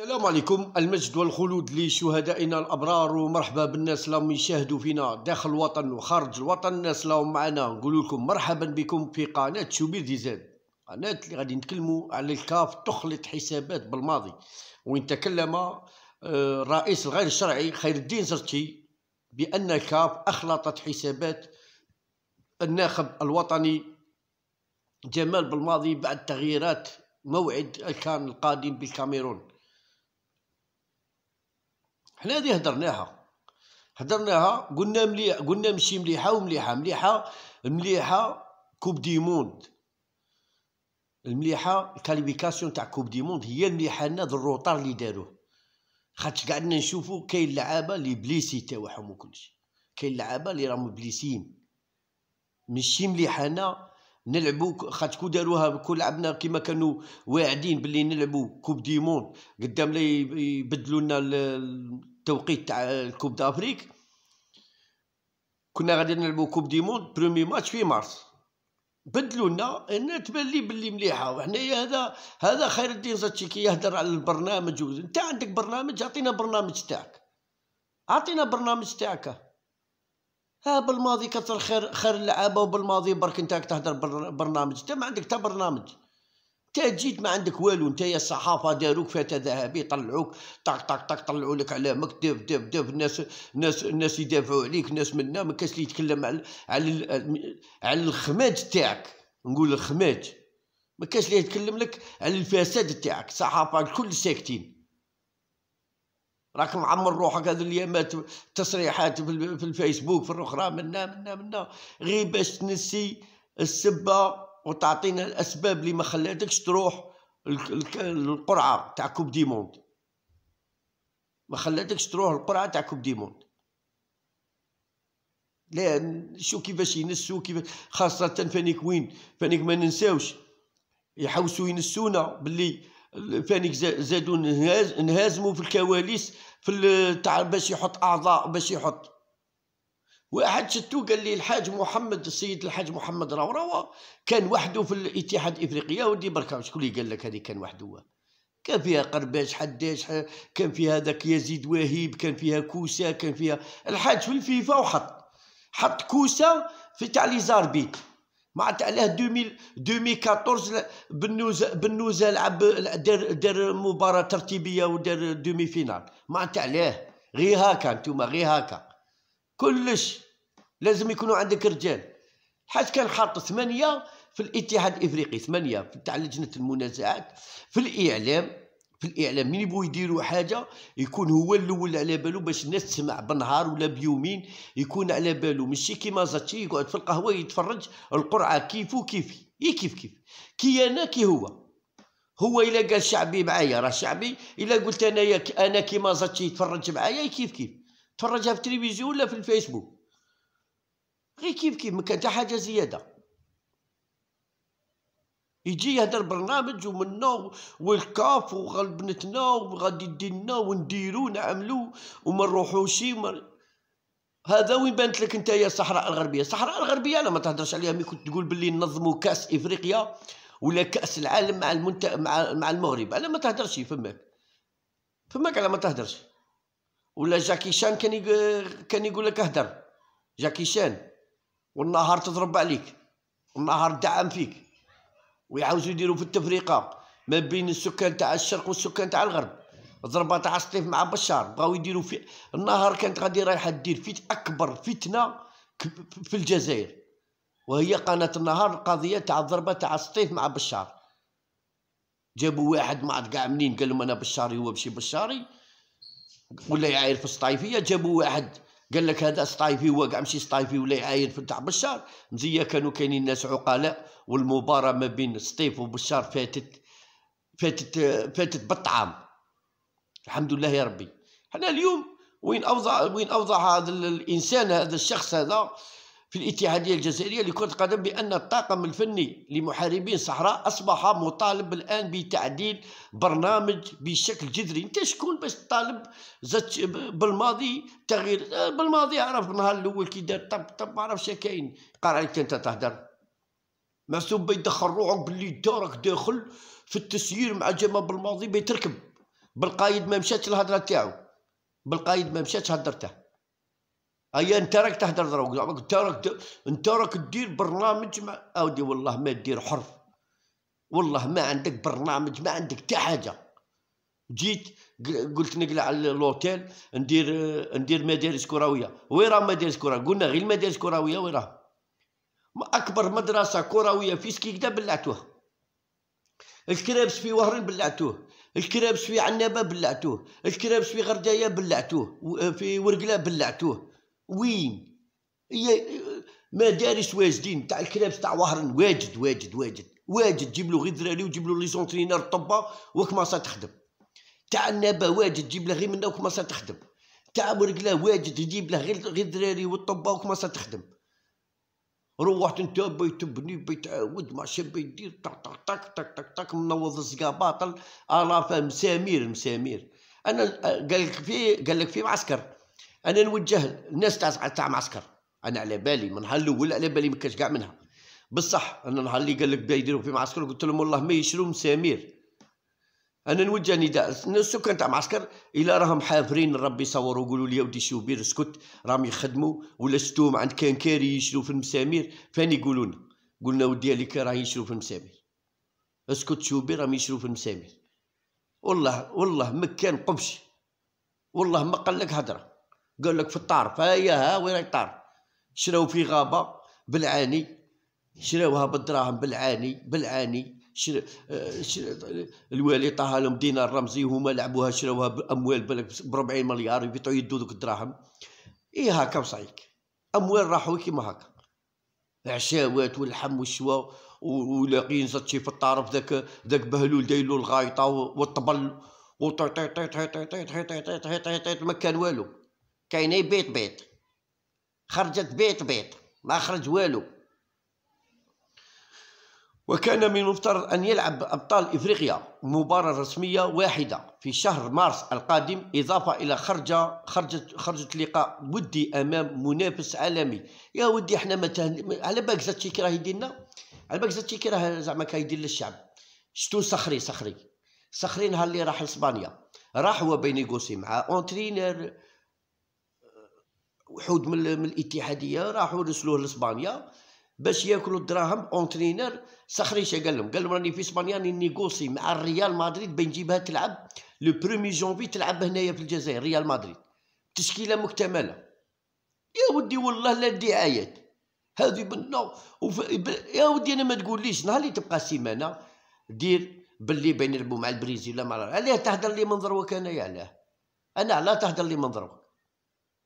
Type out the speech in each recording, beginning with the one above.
السلام عليكم المجد والخلود لشهدائنا الابرار ومرحبا بالناس اللي يشاهدوا فينا داخل الوطن وخارج الوطن الناس اللي معنا نقول لكم مرحبا بكم في قناه شوبير زاد قناه اللي غادي نتكلموا على الكاف تخلط حسابات بالماضي وين تكلم آه، الرئيس الغير الشرعي خير الدين زرتي بان الكاف اخلطت حسابات الناخب الوطني جمال بالماضي بعد تغييرات موعد كان القادم بالكاميرون حنا هذه هدرناها هدرناها قلنا مليح قلنا ماشي مليحه ومليحه مليحه مليحه كوب دي موند المليحه الكاليفيكاسيون تاع كوب دي موند هي مليحه لنا ذا الروطار اللي داروه خاطش قعدنا نشوفوا كاين لعابه اللي بليسي تاعهم وكلشي كاين لعابه اللي راهم بليسيين ماشي مليحه لنا نلعبوا خاطكو داروها كو لعبنا كيما كانوا واعدين باللي نلعبوا كوب ديمون قدام لي يبدلوا لنا التوقيت تاع الكوب دافريك كنا غادي نلعبوا كوب ديمون برومي ماتش في مارس بدلوا لنا انا تبان لي باللي مليحه وحنايا هذا هذا خير الدين زاتشيكي يهدر على البرنامج انت عندك برنامج اعطينا برنامج تاعك اعطينا برنامج تاعك ها بالماضي كثر خير خير اللعابه وبالماضي برك انت تهدر برنامج انت ما عندك حتى برنامج انت جيت ما عندك والو انت يا الصحافه داروك فتى ذهبي طلعوك طق طق طق طلعوا لك علامك دف دف دف الناس الناس الناس يدافعوا عليك ناس منا ما كاش اللي يتكلم على على على الخماج تاعك نقول الخماج ما كاش اللي يتكلم لك على الفساد تاعك الصحافه الكل ساكتين راك معمر روحك هذو الايامات تصريحات في الفيسبوك في الاخرى منا منا منا غير باش تنسي السبه وتعطينا الاسباب اللي ما خلاتكش تروح القرعه تاع كوب دي موند ما خلاتكش تروح القرعه تاع كوب دي موند لا شو كيفاش ينسوا كيفاش خاصه فانيك وين فانيك ما ننساوش يحوسوا ينسونا باللي فانك زادوا نهازمو في الكواليس في تاع باش يحط اعضاء باش يحط واحد شتو قال لي الحاج محمد السيد الحاج محمد راوراوا كان وحده في الاتحاد الافريقي ودي برك شكون اللي قال لك هذه كان وحده كان فيها قرباش حداش كان فيها هذاك يزيد وهيب كان فيها كوسه كان فيها الحاج في الفيفا وحط حط كوسه في تاع لي زاربيت ما عرفت علاه 2014 بنوزه بنوزه لعب دار دار مباراه ترتيبيه ودار دومي فينال ما عرفت علاه غير هكا نتوما غير هكا كلش لازم يكونوا عندك رجال حيت كان حاط ثمانيه في الاتحاد الافريقي ثمانيه تاع لجنه المنازعات في الاعلام في الاعلام من يبغوا يديروا حاجه يكون هو الاول على بالو باش الناس تسمع بالنهار ولا بيومين يكون على بالو ماشي كيما زاتشي يقعد في القهوه يتفرج القرعه كيفو كيفي اي كيف كيف كي انا كي هو هو الا قال شعبي معايا راه شعبي الا قلت انايا انا كيما زاتشي يتفرج معايا إيه كيف كيف تفرجها في التلفزيون ولا في الفيسبوك غير كيف كيف ما كان حاجه زياده يجي يهدر برنامج ومنا والكاف وغلبنتنا وغادي ديرنا ونديرو نعملو وما نروحوش هذا وين بانت لك انت يا الصحراء الغربيه الصحراء الغربيه انا ما تهدرش عليها مي كنت تقول باللي نظموا كاس افريقيا ولا كاس العالم مع المنت... مع مع المغرب انا ما تهدرش فماك فماك على ما تهدرش ولا جاكي شان كان يق... كان يقول لك اهدر جاكي شان والنهار تضرب عليك والنهار دعم فيك ويعاوزوا يديروا في التفريقه ما بين السكان تاع الشرق والسكان تاع الغرب ضربه تاع سطيف مع بشار بغاو يديروا في النهار كانت غادي رايحه دير فيت اكبر فتنه في الجزائر وهي قناه النهار القضيه تاع الضربه تاع سطيف مع بشار جابوا واحد ما كاع منين قال لهم انا بشاري هو ماشي بشاري ولا يعاير في السطايفيه جابوا واحد قال لك هذا سطايفي هو كاع ماشي سطايفي ولا يعاير في تاع بشار مزيه كانوا كاينين ناس عقلاء والمباراه ما بين سطيف وبشار فاتت فاتت فاتت بالطعام الحمد لله يا ربي حنا اليوم وين اوضع وين اوضع هذا الانسان هذا الشخص هذا في الاتحاديه الجزائريه لكره القدم بان الطاقم الفني لمحاربين صحراء اصبح مطالب الان بتعديل برنامج بشكل جذري انت شكون باش تطالب بالماضي تغيير آه، بالماضي عرف النهار الاول كي دار طب طب ما عرفش كاين قال عليك انت تهدر معسوم بيدخل روحك باللي دارك داخل في التسيير مع جماعة بالماضي بيتركب بالقايد ما مشاتش الهضره تاعو بالقايد ما مشاتش هضرته ايا انت راك تهدر دروك زعما انت راك انت راك دير برنامج ما اودي والله ما دير حرف والله ما عندك برنامج ما عندك حتى حاجه جيت قلت نقلع لوتيل ندير ندير مدارس كرويه وين راه مدارس كرويه قلنا غير مدارس كرويه وين راه اكبر مدرسه كرويه في سكيكدا بلعتوه الكرابس في وهران بلعتوه الكرابس في عنابه بلعتوه الكرابس في غردايه بلعتوه آه، في ورقله بلعتوه وين آه، مدارس واجدين تاع الكرابس تاع وهران واجد واجد واجد واجد جيب له غير دراري وجيب له لي زونترينور طبه وكماسه تخدم تاع النبا واجد جيب له غير منه وكماسه تخدم تاع ورقله واجد جيب له غير غير دراري والطبه وكماسه تخدم روحت انت تبني بي تعاود ما شاب يدير طق طق طق طق طق طق منوض الزقا باطل ارافه مسامير مسامير انا قال لك في قال لك في معسكر انا نوجه الناس تاع تاع معسكر انا على بالي من نهار الاول على بالي ما كانش كاع منها بصح انا نهار اللي قال لك بيديروا في معسكر قلت لهم والله ما يشروا مسامير انا نوجه نداء السكان تاع معسكر الا راهم حافرين ربي صوروا يقولوا لي ودي شوبير اسكت راهم يخدموا ولا شتوم عند كان كاري يشرو في المسامير فين يقولوا لنا قلنا ودي لك راه يشرو في المسامير اسكت شوبير راهم يشرو في المسامير والله والله مكان قبش والله ما قال لك هدره قال لك في الطار ها وين الطار شراو في غابه بالعاني شراوها بالدراهم بالعاني بالعاني شر... شر... الوالي لهم دينار رمزي هما لعبوها شراوها باموال بالك ب 40 مليار يبيعوا يدو ذوك الدراهم اي هكا وصايك اموال راحوا كيما هكا عشاوات واللحم والشوا ولاقين زاتشي في الطرف ذاك ذاك بهلول دايلو الغايطه والطبل وطيط ما كان والو كاين بيت بيت خرجت بيت بيت ما خرج والو وكان من المفترض أن يلعب أبطال إفريقيا مباراة رسمية واحدة في شهر مارس القادم إضافة إلى خرجة خرجة خرجة لقاء ودي أمام منافس عالمي يا ودي احنا ما على بالك زاد شي كي راه يدير لنا على بالك زاد شي كي راه زعما كيدير للشعب شتو صخري صخري صخري نهار اللي راح لإسبانيا راح هو بينيغوسي مع اونترينر وحود من الاتحادية راحوا رسلوه لإسبانيا باش ياكلوا الدراهم اونترينر سخريشه قال لهم قال لهم راني في اسبانيا راني نيغوسي مع الريال مدريد نجيبها تلعب لو برومي جونفي تلعب هنايا في الجزائر ريال مدريد تشكيله مكتمله يا ودي والله لا دعايات هذه بنا وف... يا ودي انا ما تقوليش نهار اللي تبقى سيمانه دير باللي بين يلعبوا مع البريزيل ولا مع علاه تهدر لي من ضروك انايا علاه انا علاه تهدر لي من ضروك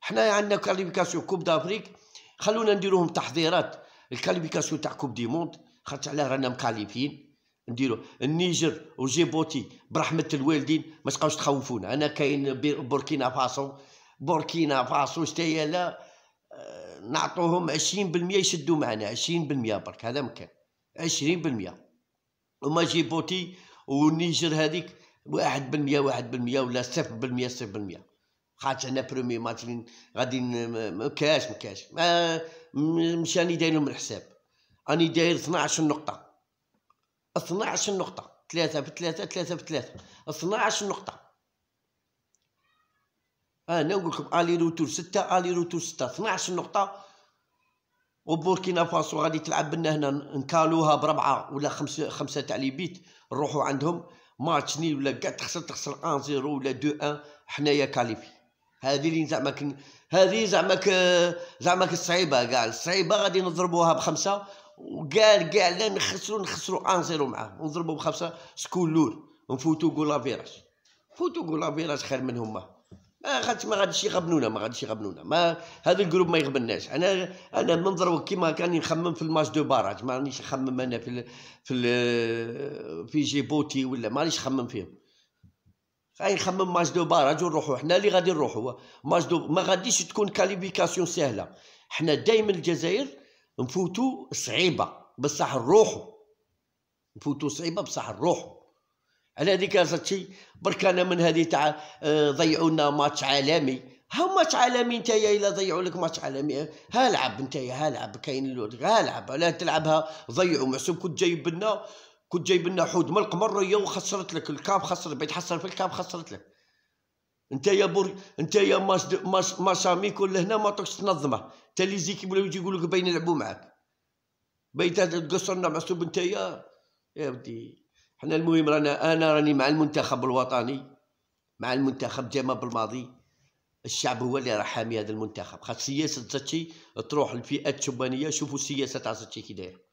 حنايا عندنا كاليفيكاسيون كوب دافريك خلونا نديروهم تحضيرات الكاليفيكاسيون تاع كوب دي موند خاطر علاه رانا مكاليفين نديرو النيجر وجيبوتي برحمه الوالدين ما تبقاوش تخوفونا انا كاين بوركينا فاسو بوركينا فاسو شتاهي لا آه، نعطوهم 20% يشدوا معنا 20% برك هذا مكان 20% وما جيبوتي والنيجر هذيك واحد بالمية واحد بالمية ولا صفر بالمية صفر بالمية خاطر انا برومي ماتشين غادي مكاش مكاش ما مش راني داير لهم الحساب راني داير 12 نقطه 12 نقطه 3 في 3 3 في 3 12 نقطه انا نقول لكم الي روتور 6 الي روتور 6 12 نقطه وبوركينا فاسو غادي تلعب لنا هنا نكالوها بربعه ولا خمسه خمسه تاع لي بيت نروحوا عندهم ماتش نيل ولا كاع تخسر تخسر 1 0 ولا 2 1 حنايا كاليفي هذه اللي زعما هذه زعما ك زعما الصعيبه كاع الصعيبه غادي نضربوها بخمسه وكاع كاع لا نخسروا نخسروا ان زيرو معاه ونضربوا بخمسه شكون لول نفوتو كولا فيراج فوتوا كولا فيراج خير من هما ما غاديش ما غاديش يغبنونا ما غاديش يغبنونا ما هذا الجروب ما يغبناش انا انا منظر كيما كاني نخمم في الماتش دو باراج ما رانيش نخمم انا في في في جيبوتي ولا ما رانيش نخمم فيهم غادي نخمم ماتش دو باراج ونروحو حنا اللي غادي نروحو ماتش دو ما غاديش تكون كاليفيكاسيون سهله حنا دائما الجزائر نفوتو صعيبه بصح نروحو نفوتو صعيبه بصح نروحو على هذيك هذا برك انا من هذه تاع آه، ضيعوا لنا ماتش عالمي ها ماتش عالمي نتايا الا ضيعوا لك ماتش عالمي ها لعب نتايا ها لعب كاين ها لعب لا تلعبها ضيعوا محسوب كنت جايب لنا كنت جايب لنا حوت من القمر يا وخسرت لك الكاب خسرت بيت حصل في الكاب خسرت لك انت يا بور انت يا ماس د... ماس ماسامي كل هنا ما تقص تنظمه انت لي زيكي ولاو يجي يقول لك باين يلعبوا معاك باين تقصرنا معسوب انت يا يا ودي حنا المهم رانا انا راني مع المنتخب الوطني مع المنتخب جاما بالماضي الشعب هو اللي راه حامي هذا المنتخب خاص سياسه زتشي تروح للفئات الشبانيه شوفوا السياسه تاع زتشي كي دايره